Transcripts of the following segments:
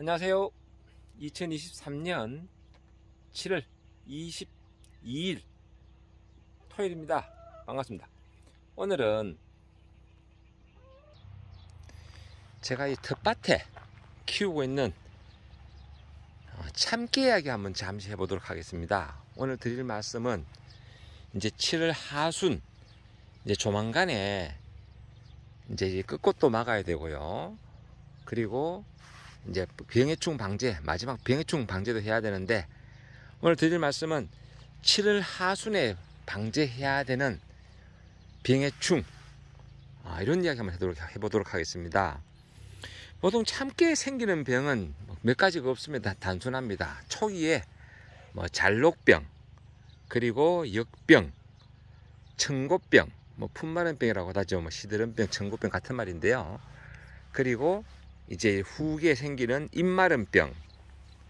안녕하세요. 2023년 7월 22일 토요일입니다. 반갑습니다. 오늘은 제가 이 텃밭에 키우고 있는 어, 참깨 이야기 한번 잠시 해보도록 하겠습니다. 오늘 드릴 말씀은 이제 7월 하순 이제 조만간에 이제 끝꽃도 막아야 되고요. 그리고 이제 비행해충 방제 마지막 비행해충 방제도 해야 되는데 오늘 드릴 말씀은 7월 하순에 방제해야 되는 비행해충 아, 이런 이야기 한번 해도록, 해보도록 하겠습니다. 보통 참깨 생기는 병은 몇 가지가 없습니다. 단순합니다. 초기에 뭐 잘록병, 그리고 역병, 청고병, 뭐품마른 병이라고 하죠. 뭐 시드름병, 청고병 같은 말인데요. 그리고 이제 후기에 생기는 입마름병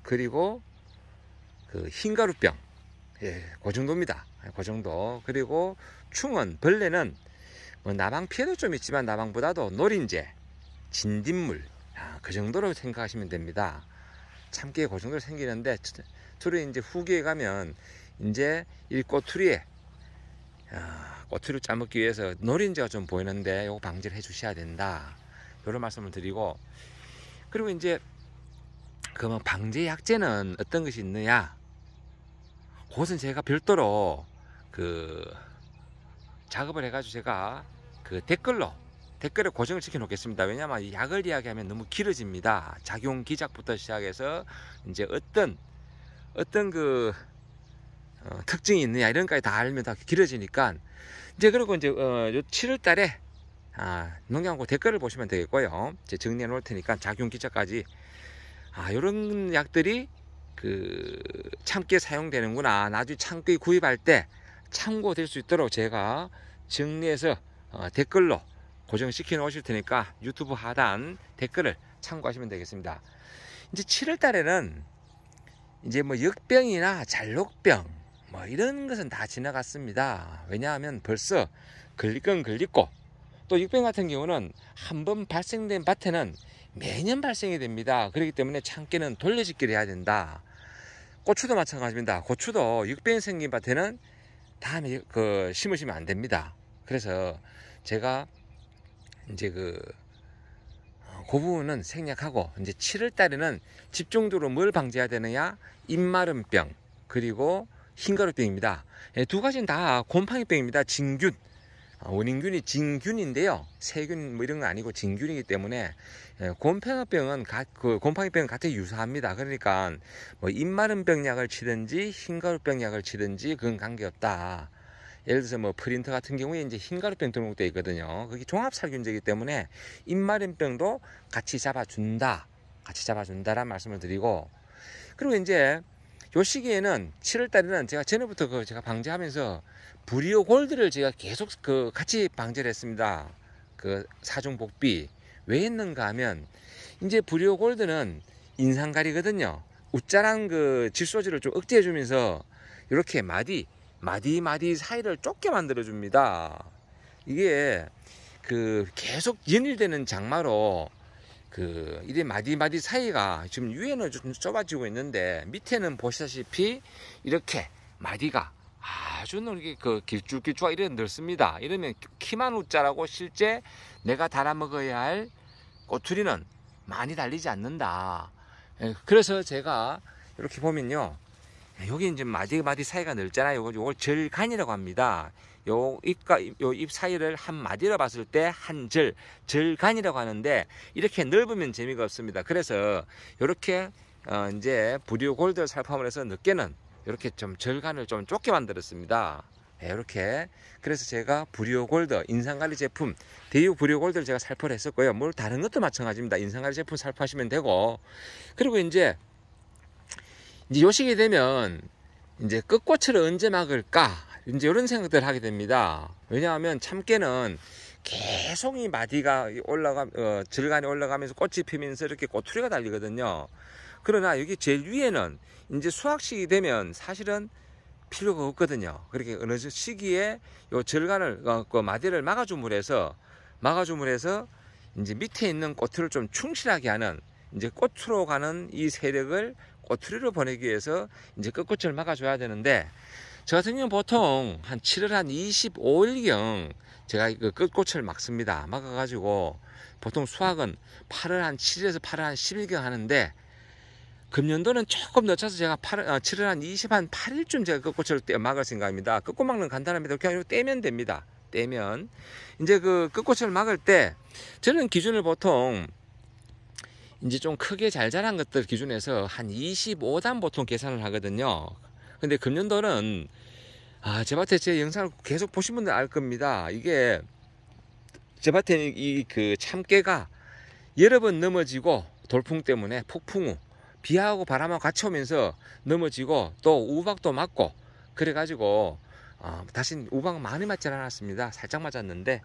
그리고 그 흰가루병 예, 그 정도입니다. 그 정도. 그리고 충은 벌레는 뭐 나방 피해도 좀 있지만 나방보다도 노린재, 진딧물 아, 그 정도로 생각하시면 됩니다. 참깨 그 정도로 생기는데 투리 이제 후기에 가면 이제 일꼬투리에 아, 꼬투리를 짜먹기 위해서 노린재가 좀 보이는데 요거 방지를 해주셔야 된다. 그런 말씀을 드리고 그리고 이제 그러면 뭐 방제 약제는 어떤 것이 있느냐? 그것은 제가 별도로 그 작업을 해가지고 제가 그 댓글로 댓글에 고정을 시켜 놓겠습니다. 왜냐하면 약을 이야기하면 너무 길어집니다. 작용 기작부터 시작해서 이제 어떤 어떤 그 어, 특징이 있느냐 이런 거까지 다 알면 다 길어지니까 이제 그리고 이제 어, 7월 달에 아, 농약고 댓글을 보시면 되겠고요. 제 정리해 놓을 테니까 작용기차까지. 아, 요런 약들이 그 참깨 사용되는구나. 나중에 참깨 구입할 때 참고될 수 있도록 제가 정리해서 어, 댓글로 고정시켜 놓으실 테니까 유튜브 하단 댓글을 참고하시면 되겠습니다. 이제 7월 달에는 이제 뭐 역병이나 잘록병 뭐 이런 것은 다 지나갔습니다. 왜냐하면 벌써 걸리건 걸리고 또 육병 같은 경우는 한 번 발생된 밭에는 매년 발생이 됩니다. 그렇기 때문에 참깨는 돌려짓기를 해야 된다. 고추도 마찬가지입니다. 고추도 육병이 생긴 밭에는 다음에 그 심으시면 안 됩니다. 그래서 제가 이제 그, 어, 그 부분은 생략하고 이제 7월 달에는 집중적으로 뭘 방지해야 되느냐 입마름병 그리고 흰가루병입니다. 예, 두 가지는 다 곰팡이병입니다. 진균 아, 원인균이 진균인데요. 세균 뭐 이런 거 아니고 진균이기 때문에 예, 곰팡이병은 그 곰팡이병 은 같은 유사합니다. 그러니까 뭐 입마름병 약을 치든지 흰가루병 약을 치든지 그건 관계없다. 예를 들어서 뭐 프린터 같은 경우에 이제 흰가루병 등록돼 있거든요. 그게 종합살균제이기 때문에 입마름병도 같이 잡아준다. 같이 잡아준다라는 말씀을 드리고 그리고 이제 요 시기에는 7월달에는 제가 전에부터 그 제가 방제하면서 브리오 골드를 제가 계속 그 같이 방제를 했습니다. 그 사중 복비 왜 했는가 하면 이제 브리오 골드는 인상갈이거든요. 웃자란 그 질소지를 좀 억제해 주면서 이렇게 마디 마디 마디 사이를 좁게 만들어 줍니다. 이게 그 계속 연일되는 장마로 그 이래 마디마디 사이가 지금 위에는 좀 좁아지고 있는데 밑에는 보시다시피 이렇게 마디가 아주 넓게 그 길쭉길쭉하 이런 넓습니다. 이러면 키만 웃자라고 실제 내가 달아먹어야 할 꼬투리는 많이 달리지 않는다. 예, 그래서 제가 이렇게 보면요. 여기 예, 이제 마디마디 사이가 넓잖아요. 이걸 절간이라고 합니다. 요 입과 요입 사이를 한 마디로 봤을 때 한 절, 절간이라고 하는데 이렇게 넓으면 재미가 없습니다. 그래서 이렇게 어 이제 부류 골드 를 살팜을 해서 늦게는 이렇게 좀 절간을 좀 좁게 만들었습니다. 이렇게 네, 그래서 제가 브리오 골드 인상관리 제품 대유 브리오 골드를 제가 살포를 했었고요 뭘 다른 것도 마찬가지입니다 인상관리 제품 살포하시면 되고 그리고 이제 이제 요식이 되면 이제 끝꽃을 언제 막을까 이제 이런 생각들을 하게 됩니다. 왜냐하면 참깨는 계속 이 마디가 올라가 어, 절간이 올라가면서 꽃이 피면서 이렇게 꼬투리가 달리거든요. 그러나 여기 제일 위에는 이제 수확 식이 되면 사실은 필요가 없거든요. 그렇게 어느 시기에 요 절간을 어, 그 마디를 막아줌으로 해서 막아줌으로 해서 이제 밑에 있는 꽃투리좀 충실하게 하는 이제 꽃으로 가는 이 세력을 꼬투리로 보내기 위해서 이제 끝꽃을 막아줘야 되는데 저 같은 경우는 보통 한 7월 한 25일경 제가 그 끝꽃을 막습니다. 막아가지고 보통 수확은 8월 한 7일에서 8월 한 10일경 하는데 금년도는 조금 늦춰서 제가 8월, 아, 7월 한 20, 한 8일쯤 제가 끝꽃을 떼, 막을 생각입니다. 끝꽃 막는 간단합니다. 그냥 떼면 됩니다. 떼면. 이제 그 끝꽃을 막을 때 저는 기준을 보통 이제 좀 크게 잘 자란 것들 기준에서 한 25단 보통 계산을 하거든요. 근데 금년도는 아, 제밭에 제 영상을 계속 보신 분들 알 겁니다. 이게 제밭에 이 그 참깨가 여러 번 넘어지고 돌풍 때문에 폭풍 우 비하고 바람하고 같이 오면서 넘어지고 또 우박도 맞고 그래가지고 어, 아, 다시 우박 많이 맞지 않았습니다. 살짝 맞았는데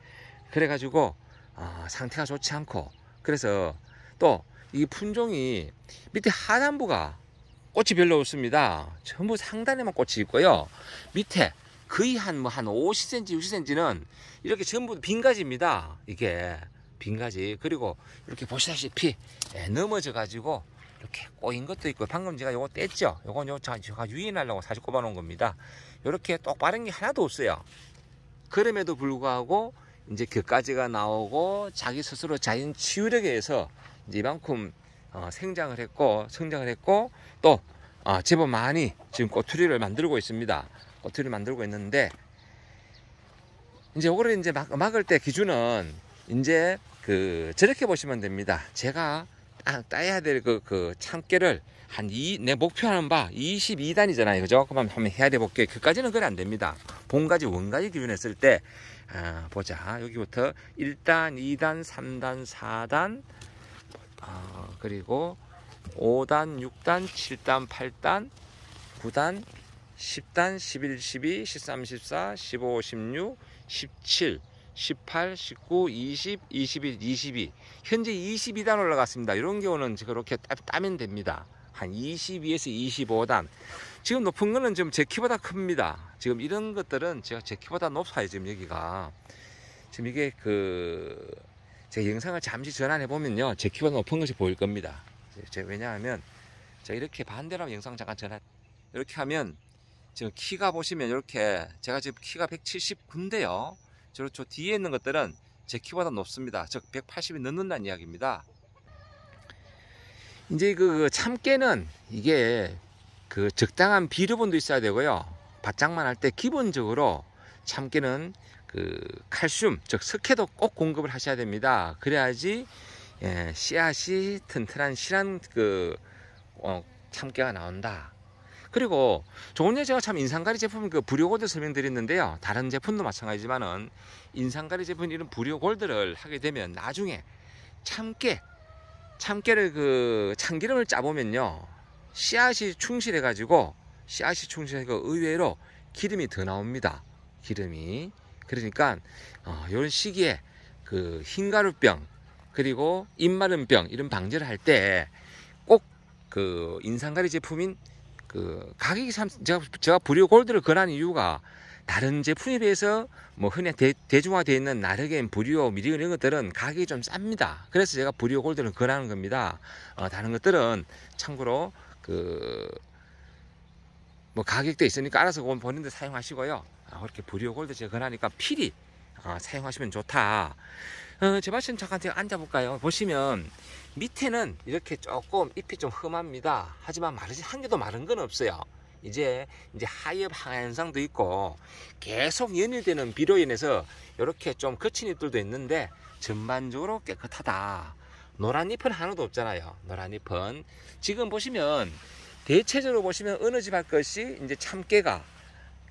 그래가지고 어, 상태가 좋지 않고 그래서 또 이 품종이 밑에 하단부가 꽃이 별로 없습니다. 전부 상단에만 꽃이 있고요. 밑에 거의 한 뭐 한 50cm, 60cm는 이렇게 전부 빈 가지입니다. 이게 빈 가지. 그리고 이렇게 보시다시피 예, 넘어져 가지고 이렇게 꼬인 것도 있고 방금 제가 요거 뗐죠. 요건 요 제가 유인하려고 다시 꼽아 놓은 겁니다. 이렇게 똑바른 게 하나도 없어요. 그럼에도 불구하고 이제 그까지가 나오고 자기 스스로 자연 치유력에 의해서 이만큼 어, 생장을 했고 성장을 했고 또 제법 어, 많이 지금 꼬투리를 만들고 있습니다. 꼬투리를 만들고 있는데 이제 요거를 이제 막, 막을 때 기준은 이제 그 저렇게 보시면 됩니다. 제가 딱 따야 될 그그 그 참깨를 한 이 내 목표하는 바 22단이잖아요. 그죠? 그만 한번 해야 돼 볼게요. 그까지는 그래 안 됩니다. 본가지 원가지 기준했을 때 아, 보자. 여기부터 1단, 2단, 3단, 4단, 아, 그리고 5단, 6단, 7단, 8단, 9단, 10단, 11, 12, 13, 14, 15, 16, 17, 18, 19, 20, 21, 22 현재 22단 올라갔습니다. 이런 경우는 그렇게 따면 됩니다. 한 22에서 25단 지금 높은 거는 지금 제 키보다 큽니다. 지금 이런 것들은 제가 제 키보다 높아요. 지금 여기가 지금 이게 그제 영상을 잠시 전환해 보면요 제 키보다 높은 것이 보일 겁니다 제, 왜냐하면 제 이렇게 반대로 하면 영상 잠깐 전환 이렇게 하면 지금 키가 보시면 이렇게 제가 지금 키가 179인데요 저, 저 뒤에 있는 것들은 제 키보다 높습니다 즉 180이 넘는다는 이야기입니다 이제 그 참깨는 이게 그 적당한 비료분도 있어야 되고요 바짝만할 때 기본적으로 참깨는 그 칼슘 즉 석회도 꼭 공급을 하셔야 됩니다. 그래야지 예, 씨앗이 튼튼한 실한 그 어, 참깨가 나온다. 그리고 좋은 전 제가 참 인상가리 제품 그 부료골드 설명드렸는데요. 다른 제품도 마찬가지지만은 인상가리 제품 이런 부료골드를 하게 되면 나중에 참깨 참깨를 그 참기름을 짜보면요 씨앗이 충실해 가지고 씨앗이 충실해서 의외로 기름이 더 나옵니다. 기름이 그러니까 어, 이런 시기에 그 흰가루병 그리고 입마름병 이런 방제를 할 때 꼭 그 인상가리 제품인 그 가격이 참 제가 제가 브리오 골드를 권한 이유가 다른 제품에 비해서 뭐 흔히 대, 중화되어 있는 나르겐, 브리오, 미리온 이런 것들은 가격이 좀 쌉니다. 그래서 제가 브리오 골드를 권하는 겁니다. 어, 다른 것들은 참고로 그 뭐 가격도 있으니까 알아서 그건 본인들 사용하시고요. 아, 그렇게 부리오골드 제거하니까 필히 아, 사용하시면 좋다. 어, 제발신 저한테 앉아볼까요? 보시면 밑에는 이렇게 조금 잎이 좀 흠합니다. 하지만 마르지 한 개도 마른 건 없어요. 이제 이제 하엽 현상도 있고 계속 연일되는 비로 인해서 이렇게 좀 거친 잎들도 있는데 전반적으로 깨끗하다. 노란 잎은 하나도 없잖아요. 노란 잎은 지금 보시면 대체적으로 보시면 어느 집 할 것이 이제 참깨가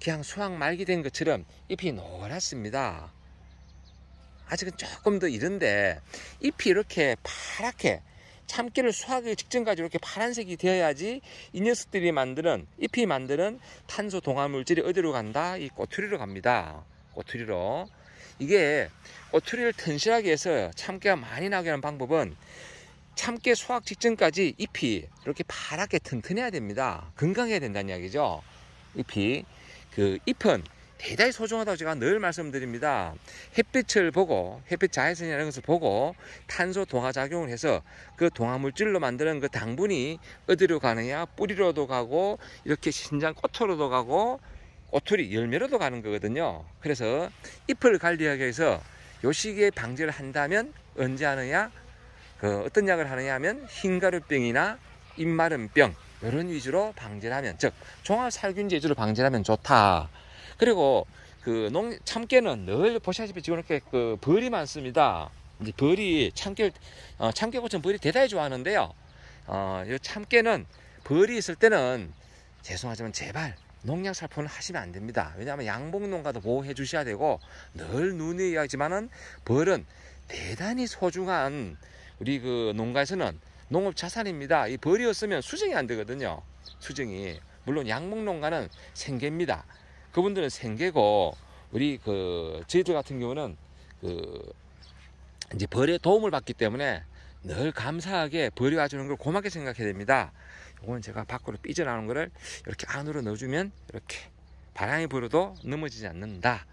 그냥 수확 말기 된 것처럼 잎이 노랗습니다. 아직은 조금 더 이른데 잎이 이렇게 파랗게 참깨를 수확하기 직전까지 이렇게 파란색이 되어야지 이 녀석들이 만드는 잎이 만드는 탄소 동화물질이 어디로 간다? 이 꼬투리로 갑니다. 꼬투리로 이게 꼬투리를 튼실하게 해서 참깨가 많이 나게 하는 방법은 참깨 수확 직전까지 잎이 이렇게 파랗게 튼튼해야 됩니다. 건강해야 된다는 이야기죠. 잎이 그 잎은 대단히 소중하다고 제가 늘 말씀드립니다. 햇빛을 보고 햇빛 자외선이라는 것을 보고 탄소 동화 작용을 해서 그 동화 물질로 만드는 그 당분이 어디로 가느냐 뿌리로도 가고 이렇게 신장 꽃으로도 가고 꽃토리 열매로도 가는 거거든요. 그래서 잎을 관리하기 위해서 요 시기에 방지를 한다면 언제 하느냐? 그 어떤 약을 하느냐 하면 흰가루병이나 입마름병 이런 위주로 방제를 하면 즉 종합살균제 위주로 방제를 하면 좋다 그리고 그 농 참깨는 늘 보시다시피 지금 이렇게 그 벌이 많습니다 이제 벌이 어, 참깨 어, 참깨꽃은 벌이 대단히 좋아하는데요 어, 이 참깨는 벌이 있을 때는 죄송하지만 제발 농약 살포는 하시면 안 됩니다. 왜냐하면 양봉농가도 보호해 주셔야 되고 늘 눈이 야기지만은 벌은 대단히 소중한 우리 그 농가에서는 농업 자산입니다. 이 벌이 었으면 수정이 안 되거든요. 수정이. 물론 양목농가는 생계입니다. 그분들은 생계고 우리 그 저희들 같은 경우는 그 이제 벌의 도움을 받기 때문에 늘 감사하게 벌이 와주는 걸 고맙게 생각해야 됩니다. 이건 제가 밖으로 삐져나오는 거를 이렇게 안으로 넣어주면 이렇게 바람이 불어도 넘어지지 않는다.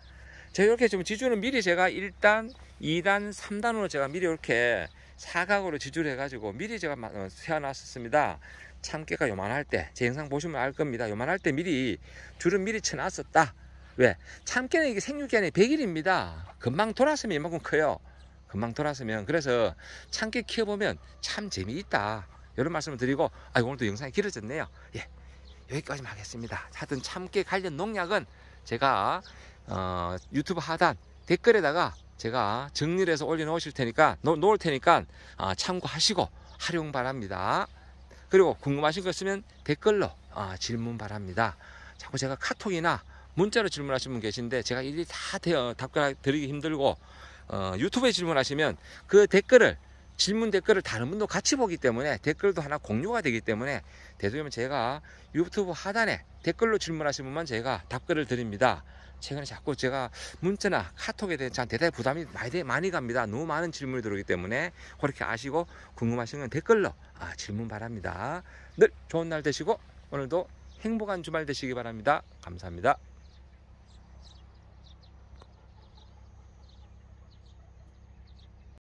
제가 이렇게 지금 지주는 미리 제가 1단, 2단, 3단으로 제가 미리 이렇게 사각으로 지주를 해가지고 미리 제가 어, 세워놨었습니다. 참깨가 요만할 때, 제 영상 보시면 알 겁니다. 요만할 때 미리, 줄은 미리 쳐놨었다. 왜? 참깨는 이게 생육기한이 100일입니다. 금방 돌았으면 이만큼 커요. 금방 돌았으면. 그래서 참깨 키워보면 참 재미있다. 이런 말씀을 드리고, 아, 오늘도 영상이 길어졌네요. 예. 여기까지만 하겠습니다. 하여튼 참깨 관련 농약은 제가, 어, 유튜브 하단 댓글에다가 제가 정리를 해서 올려 놓으실 테니까 놓을 테니까 아, 참고하시고 활용 바랍니다. 그리고 궁금하신 거 있으면 댓글로 아, 질문 바랍니다. 자꾸 제가 카톡이나 문자로 질문하신 분 계신데 제가 일일이 다 답변 드리기 힘들고 어, 유튜브에 질문하시면 그 댓글을 질문 댓글을 다른 분도 같이 보기 때문에 댓글도 하나 공유가 되기 때문에 되도록이면 제가 유튜브 하단에 댓글로 질문하신 분만 제가 답글을 드립니다. 최근에 자꾸 제가 문자나 카톡에 대한대답에 부담이 많이, 많이 갑니다. 너무 많은 질문이 들어오기 때문에 그렇게 아시고 궁금하신 건 댓글로 아, 질문 바랍니다. 늘 좋은 날 되시고 오늘도 행복한 주말 되시기 바랍니다. 감사합니다.